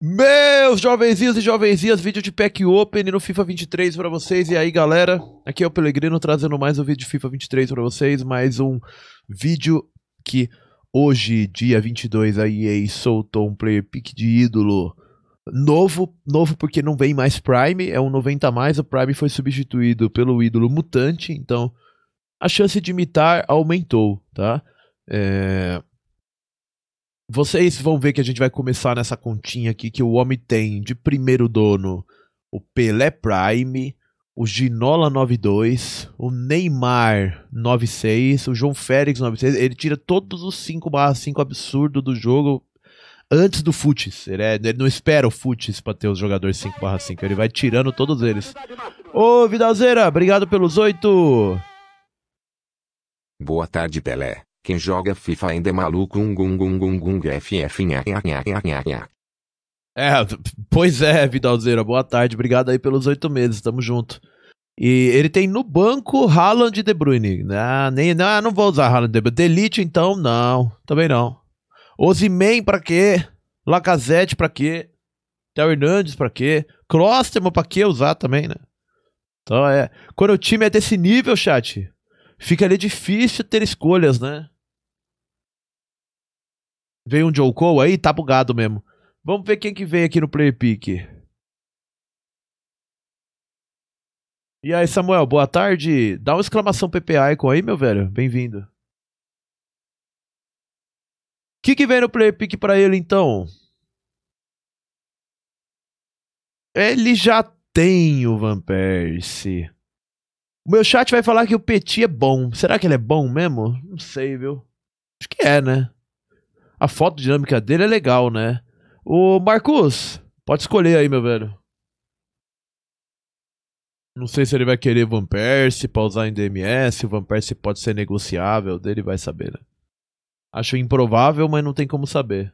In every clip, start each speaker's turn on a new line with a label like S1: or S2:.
S1: Meus jovenzinhos e jovenzinhas, vídeo de Pack Open no FIFA 23 para vocês. E aí, galera? Aqui é o Pelegrino trazendo mais um vídeo de FIFA 23 para vocês, mais um vídeo que hoje, dia 22, a EA soltou um player pick de ídolo novo, novo porque não vem mais Prime, é um 90 a mais, o Prime foi substituído pelo ídolo mutante, então a chance de imitar aumentou, tá? É... Vocês vão ver que a gente vai começar nessa continha aqui que o homem tem de primeiro dono o Pelé Prime, o Ginola 92, o Neymar 96, o João Félix 96. Ele tira todos os 5 5 absurdo do jogo antes do Fútis Ele, é, ele não espera o Fútis pra ter os jogadores 5 5. Ele vai tirando todos eles. Ô, Vidalzeira, obrigado pelos oito. Boa tarde, Pelé. Quem joga FIFA ainda é maluco. Um gung gung gung gung FF. É, pois é, Vidalzeira. Boa tarde. Obrigado aí pelos oito meses. Tamo junto. E ele tem no banco Haaland e De Bruyne. Ah, nem, não, ah, não vou usar Haaland e De Bruyne. Delete então? Não. Também não. Ozyman pra quê? Lacazette pra quê? Theo Hernandes pra quê? Klosterman pra quê usar também, né? Então é. Quando o time é desse nível, chat, fica ali difícil ter escolhas, né? Veio um Joe Cole aí, tá bugado mesmo. Vamos ver quem que vem aqui no Play Pick. E aí, Samuel, boa tarde. Dá uma exclamação PPA com aí, meu velho. Bem-vindo. O que, que vem no Play Pick pra ele, então? Ele já tem o Van Persie. O meu chat vai falar que o Petit é bom. Será que ele é bom mesmo? Não sei, viu? Acho que é, né? A foto dinâmica dele é legal, né? O Marcos, pode escolher aí, meu velho. Não sei se ele vai querer Van Persie pra usar em DMS. O Van Persie pode ser negociável. Dele vai saber, né? Acho improvável, mas não tem como saber.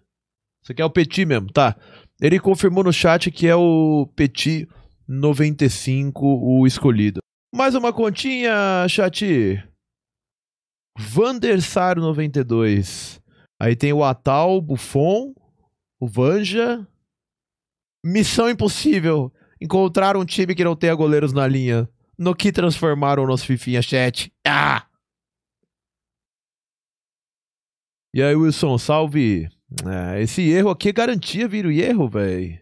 S1: Isso aqui é o Petit mesmo, tá? Ele confirmou no chat que é o Petit 95 o escolhido. Mais uma continha, chat. Vandersar 92. Aí tem o Atal, Buffon, o Vanja. Missão impossível. Encontrar um time que não tenha goleiros na linha. No que transformaram o nosso Fifinha Chat. Ah! E aí, Wilson, salve. É, esse erro aqui é garantia vira o erro, velho.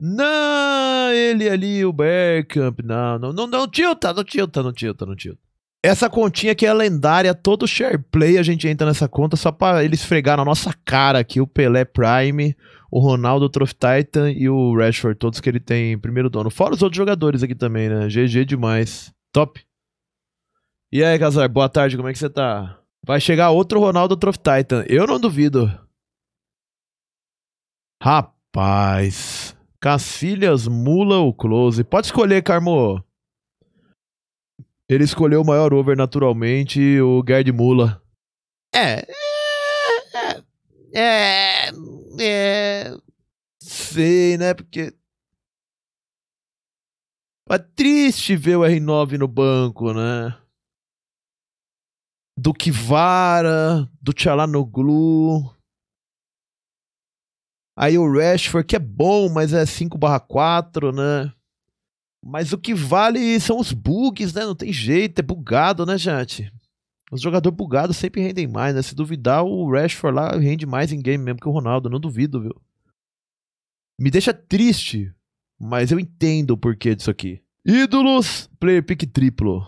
S1: Não, ele ali, o Bergkamp. Não, não, não, não tilta, não tilta, não tilta, não tilta. Essa continha que é lendária, todo SharePlay a gente entra nessa conta só para eles esfregar na nossa cara aqui o Pelé Prime, o Ronaldo Trophy Titan e o Rashford, todos que ele tem primeiro dono. Fora os outros jogadores aqui também, né? GG demais. Top. E aí, Casar, boa tarde, como é que você tá? Vai chegar outro Ronaldo Trophy Titan, eu não duvido. Rapaz. Cacilhas, Mula ou Close? Pode escolher, Carmo. Ele escolheu o maior over naturalmente, o Gerd Mula. É. É. É. é sei, né? Porque. É triste ver o R9 no banco, né? Do Kivara, do Tchalanoglu. Aí o Rashford, que é bom, mas é 5/4, né? Mas o que vale são os bugs, né? Não tem jeito, é bugado, né, gente? Os jogadores bugados sempre rendem mais, né? Se duvidar, o Rashford lá rende mais em game mesmo que o Ronaldo, não duvido, viu? Me deixa triste, mas eu entendo o porquê disso aqui. Ídolos, player pick triplo.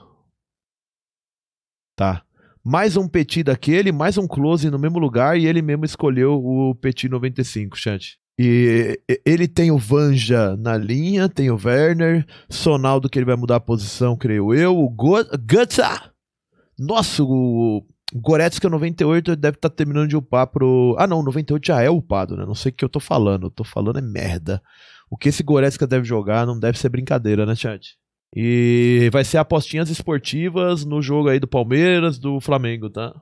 S1: Tá. Mais um Petit daquele, mais um close no mesmo lugar e ele mesmo escolheu o Petit 95, chat. E ele tem o Vanja na linha, tem o Werner, Sonaldo que ele vai mudar a posição, creio eu, o Go Gutsa. Nossa, o Goretzka 98 deve estar tá terminando de upar pro. Ah, não, 98 já é upado, né? Não sei o que eu tô falando. Eu tô falando é merda. O que esse Goretzka deve jogar não deve ser brincadeira, né, chat? E vai ser apostinhas esportivas no jogo aí do Palmeiras, do Flamengo, tá?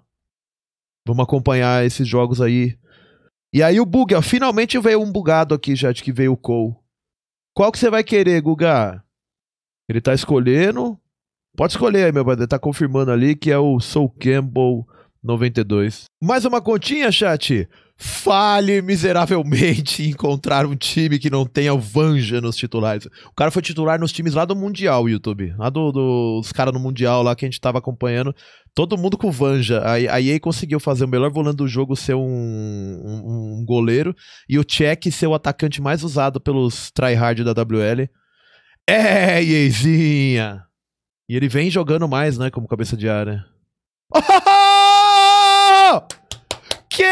S1: Vamos acompanhar esses jogos aí e aí o bug, ó, finalmente veio um bugado aqui já de que veio o Cole. Qual que você vai querer, Guga? Ele tá escolhendo. Pode escolher aí, meu brother. Tá confirmando ali que é o Soul Campbell 92. Mais uma continha, chat? Fale miseravelmente em encontrar um time que não tenha o Vanja nos titulares. O cara foi titular nos times lá do Mundial, YouTube. Lá dos do, do, caras no Mundial lá que a gente tava acompanhando. Todo mundo com Vanja. A, a conseguiu fazer o melhor volante do jogo ser um, um, um goleiro. E o Check ser o atacante mais usado pelos tryhard da WL. É, EAzinha! E ele vem jogando mais, né, como cabeça de área. Que?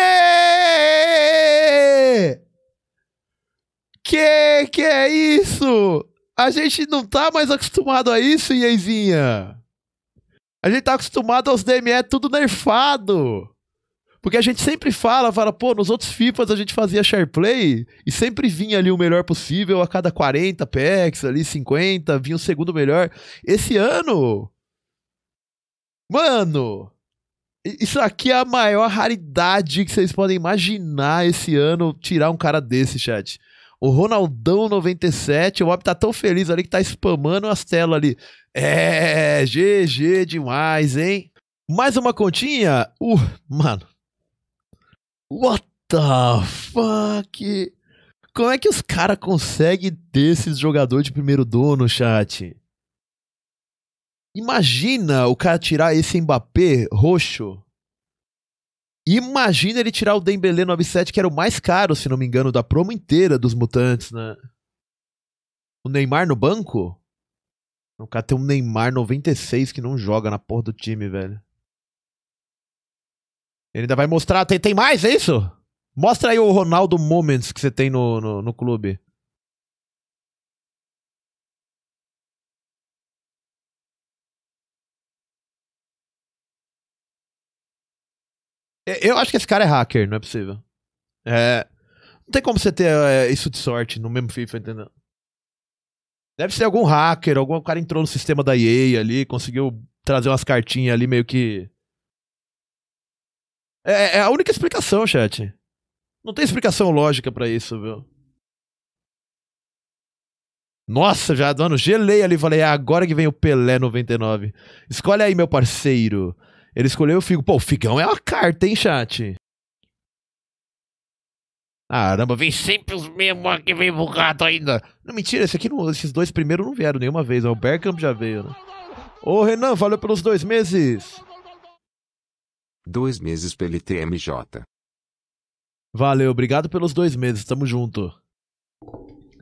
S1: Que que é isso? A gente não tá mais acostumado a isso, Yezinha. A gente tá acostumado aos DME tudo nerfado. Porque a gente sempre fala, fala, pô, nos outros FIFAs a gente fazia SharePlay e sempre vinha ali o melhor possível a cada 40 packs, ali 50, vinha o segundo melhor. Esse ano. Mano, isso aqui é a maior raridade que vocês podem imaginar esse ano tirar um cara desse, chat. O Ronaldão 97, o Bob tá tão feliz ali que tá spamando as telas ali. É, GG demais, hein? Mais uma continha? Uh, mano. What the fuck? Como é que os caras conseguem desses jogadores de primeiro dono, chat? Imagina o cara tirar esse Mbappé roxo. Imagina ele tirar o Dembele 97, que era o mais caro, se não me engano, da promo inteira dos Mutantes, né? O Neymar no banco? O cara tem um Neymar 96 que não joga na porra do time, velho. Ele ainda vai mostrar. Tem, tem mais, é isso? Mostra aí o Ronaldo Moments que você tem no, no, no clube. Eu acho que esse cara é hacker, não é possível. É. Não tem como você ter é, isso de sorte no mesmo FIFA, entendeu? Deve ser algum hacker, algum cara entrou no sistema da EA ali, conseguiu trazer umas cartinhas ali meio que. É, é a única explicação, chat. Não tem explicação lógica para isso, viu? Nossa, já, mano, gelei ali. Falei, é agora que vem o Pelé 99. Escolhe aí, meu parceiro. Ele escolheu o Figo. Pô, o Figão é uma carta, hein, chat? Caramba, vem sempre os mesmos aqui, vem bugado ainda. Não, mentira, esse aqui não, esses dois primeiros não vieram nenhuma vez. O Bergkamp já veio, né? Ô, Renan, valeu pelos dois meses. Dois meses pelo ITMJ. Valeu, obrigado pelos dois meses, tamo junto.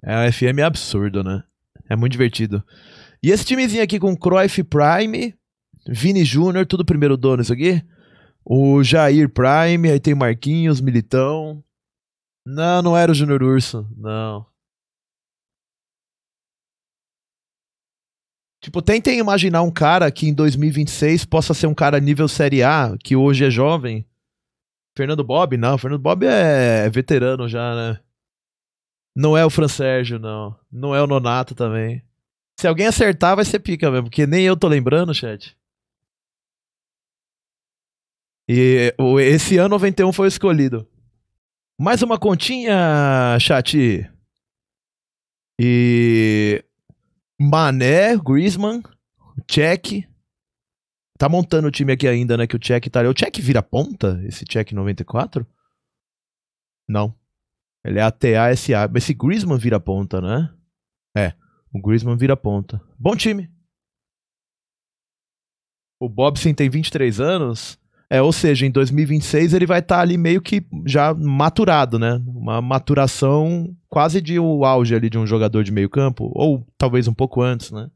S1: É, a FM é absurdo, né? É muito divertido. E esse timezinho aqui com Cruyff Prime, Vini Júnior, tudo primeiro dono isso aqui. O Jair Prime, aí tem Marquinhos, Militão. Não, não era o Júnior Urso, não. Tipo, tentem imaginar um cara que em 2026 possa ser um cara nível Série A, que hoje é jovem. Fernando Bob, não. Fernando Bob é veterano já, né? Não é o Fran Sérgio, não. Não é o Nonato também. Se alguém acertar, vai ser pica mesmo, porque nem eu tô lembrando, chat. E esse ano 91 foi escolhido. Mais uma continha, chat. E Mané, Griezmann, Check. Tá montando o time aqui ainda, né? Que o Check tá ali. O Check vira ponta? Esse Check 94? Não. Ele é ATASA. sa Esse Griezmann vira ponta, né? É. O Griezmann vira ponta. Bom time. O Bobson tem 23 anos. É, ou seja, em 2026 ele vai estar tá ali meio que já maturado, né? Uma maturação quase de o um auge ali de um jogador de meio campo, ou talvez um pouco antes, né?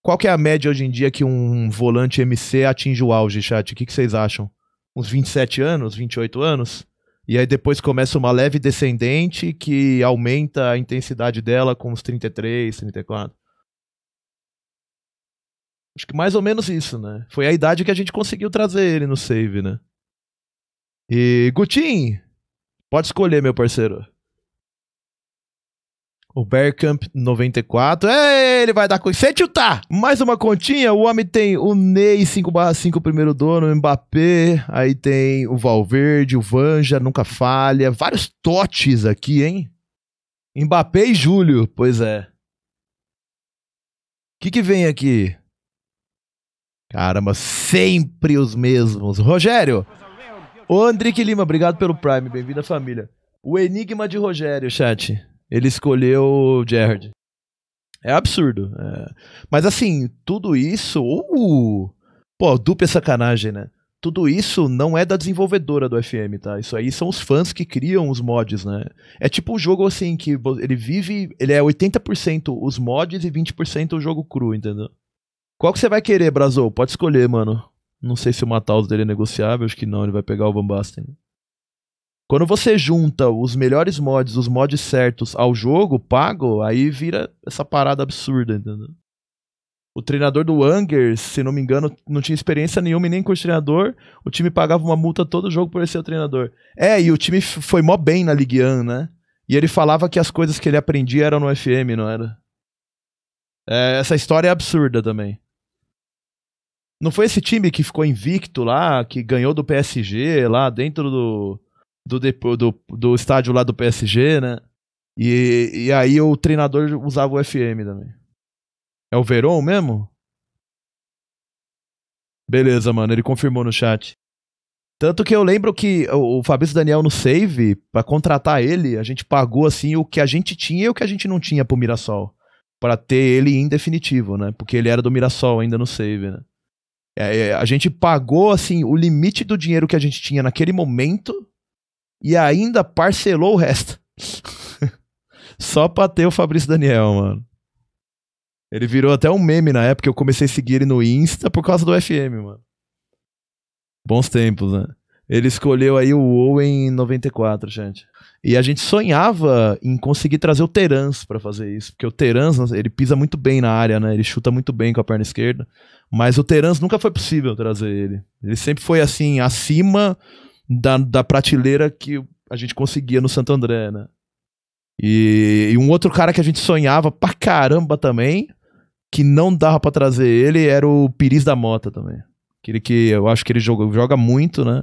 S1: Qual que é a média hoje em dia que um volante MC atinge o auge, chat? O que, que vocês acham? Uns 27 anos, 28 anos? E aí depois começa uma leve descendente que aumenta a intensidade dela com uns 33, 34. Acho que mais ou menos isso, né? Foi a idade que a gente conseguiu trazer ele no save, né? E Gutim, pode escolher, meu parceiro. O Bearcamp 94. É, ele vai dar coisa. Sem chutar! Mais uma continha. O homem tem o Ney 5/5, primeiro dono, o Mbappé. Aí tem o Valverde, o Vanja, nunca falha. Vários totes aqui, hein? Mbappé e Júlio. Pois é. O que, que vem aqui? Caramba, sempre os mesmos. Rogério, o Andrique Lima, obrigado pelo Prime, bem-vindo à família. O enigma de Rogério, chat. Ele escolheu o Jared. É absurdo. É. Mas assim, tudo isso. Uh, pô, dupla sacanagem, né? Tudo isso não é da desenvolvedora do FM, tá? Isso aí são os fãs que criam os mods, né? É tipo um jogo assim que ele vive. Ele é 80% os mods e 20% o jogo cru, entendeu? Qual que você vai querer, Brazou? Pode escolher, mano. Não sei se o Mataus dele é negociável, acho que não, ele vai pegar o Van Basten. Quando você junta os melhores mods, os mods certos ao jogo, pago, aí vira essa parada absurda, entendeu? O treinador do Angers, se não me engano, não tinha experiência nenhuma e nem com o treinador. O time pagava uma multa todo jogo por ser o treinador. É, e o time foi mó bem na Ligue 1, né? E ele falava que as coisas que ele aprendia eram no FM, não era? É, essa história é absurda também. Não foi esse time que ficou invicto lá, que ganhou do PSG lá dentro do, do, do, do estádio lá do PSG, né? E, e aí o treinador usava o FM também. É o Veron mesmo? Beleza, mano, ele confirmou no chat. Tanto que eu lembro que o Fabrício Daniel no save, para contratar ele, a gente pagou assim o que a gente tinha e o que a gente não tinha pro Mirassol. para ter ele em definitivo, né? Porque ele era do Mirassol ainda no save, né? É, é, a gente pagou assim o limite do dinheiro que a gente tinha naquele momento e ainda parcelou o resto. Só pra ter o Fabrício Daniel, mano. Ele virou até um meme na época, eu comecei a seguir ele no Insta por causa do FM, mano. Bons tempos, né? Ele escolheu aí o Owen em 94, gente. E a gente sonhava em conseguir trazer o Terans para fazer isso, porque o Terans, ele pisa muito bem na área, né? Ele chuta muito bem com a perna esquerda, mas o Terans nunca foi possível trazer ele. Ele sempre foi assim acima da, da prateleira que a gente conseguia no Santo André, né? E, e um outro cara que a gente sonhava pra caramba também, que não dava para trazer ele, era o Piris da Mota também. Aquele que eu acho que ele joga, joga muito, né?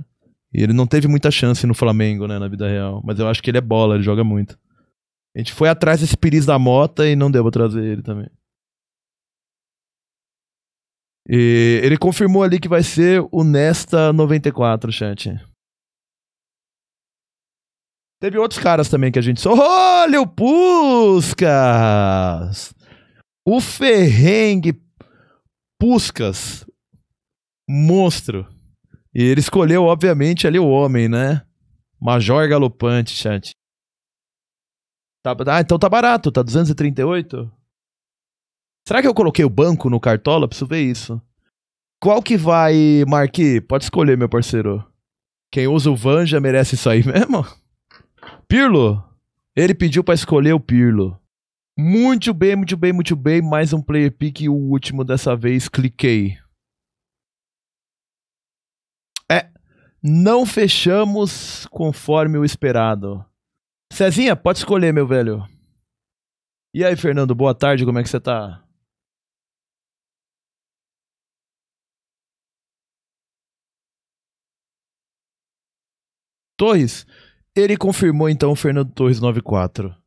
S1: E ele não teve muita chance no Flamengo, né, na vida real. Mas eu acho que ele é bola, ele joga muito. A gente foi atrás desse piris da Mota e não deu pra trazer ele também. E ele confirmou ali que vai ser o Nesta 94, chat. Teve outros caras também que a gente. Olha o Puscas! O Ferrengue Puscas. Monstro. E ele escolheu, obviamente, ali o homem, né? Major galopante, chat. Tá, ah, então tá barato, tá 238? Será que eu coloquei o banco no cartola? Preciso ver isso. Qual que vai, Marquis? Pode escolher, meu parceiro. Quem usa o Van já merece isso aí mesmo? Pirlo? Ele pediu para escolher o Pirlo. Muito bem, muito bem, muito bem. Mais um player pick e o último dessa vez cliquei. não fechamos conforme o esperado. Cezinha, pode escolher, meu velho. E aí, Fernando, boa tarde, como é que você tá? Torres, ele confirmou então o Fernando Torres 94.